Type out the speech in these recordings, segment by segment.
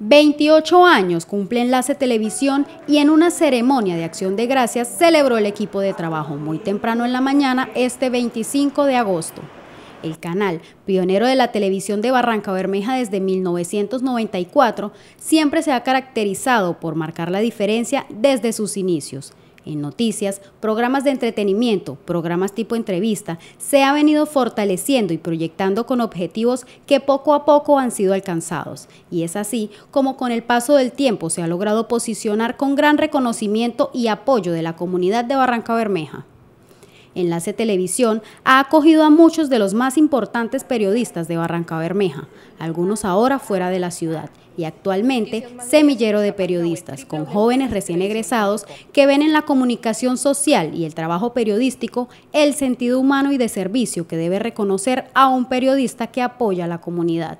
28 años cumple Enlace Televisión y en una ceremonia de acción de gracias celebró el equipo de trabajo muy temprano en la mañana este 25 de agosto. El canal, pionero de la televisión de Barranca Bermeja desde 1994, siempre se ha caracterizado por marcar la diferencia desde sus inicios en noticias, programas de entretenimiento, programas tipo entrevista, se ha venido fortaleciendo y proyectando con objetivos que poco a poco han sido alcanzados. Y es así como con el paso del tiempo se ha logrado posicionar con gran reconocimiento y apoyo de la comunidad de Barranca Bermeja. Enlace Televisión ha acogido a muchos de los más importantes periodistas de Barranca Bermeja, algunos ahora fuera de la ciudad y actualmente semillero de periodistas, con jóvenes recién egresados que ven en la comunicación social y el trabajo periodístico el sentido humano y de servicio que debe reconocer a un periodista que apoya a la comunidad.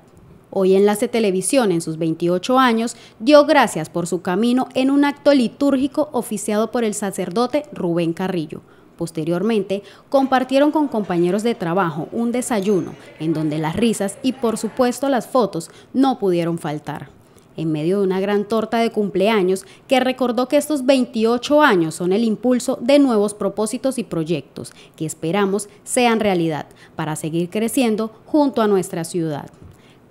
Hoy Enlace Televisión, en sus 28 años, dio gracias por su camino en un acto litúrgico oficiado por el sacerdote Rubén Carrillo. Posteriormente, compartieron con compañeros de trabajo un desayuno en donde las risas y por supuesto las fotos no pudieron faltar en medio de una gran torta de cumpleaños que recordó que estos 28 años son el impulso de nuevos propósitos y proyectos que esperamos sean realidad para seguir creciendo junto a nuestra ciudad.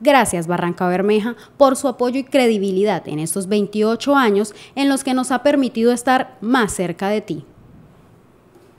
Gracias Barranca Bermeja por su apoyo y credibilidad en estos 28 años en los que nos ha permitido estar más cerca de ti.